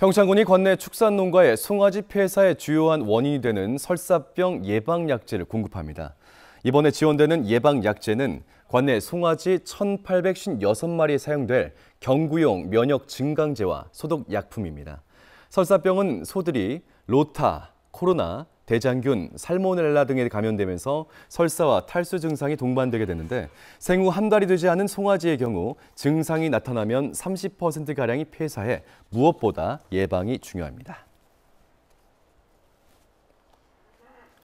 평창군이 관내 축산농가에 송아지 폐사의 주요한 원인이 되는 설사병 예방약제를 공급합니다. 이번에 지원되는 예방약제는 관내 송아지 1,856마리에 사용될 경구용 면역 증강제와 소독약품입니다. 설사병은 소들이 로타, 코로나, 대장균, 살모넬라 등에 감염되면서 설사와 탈수 증상이 동반되게 되는데 생후 한 달이 되지 않은 송아지의 경우 증상이 나타나면 30%가량이 폐사해 무엇보다 예방이 중요합니다.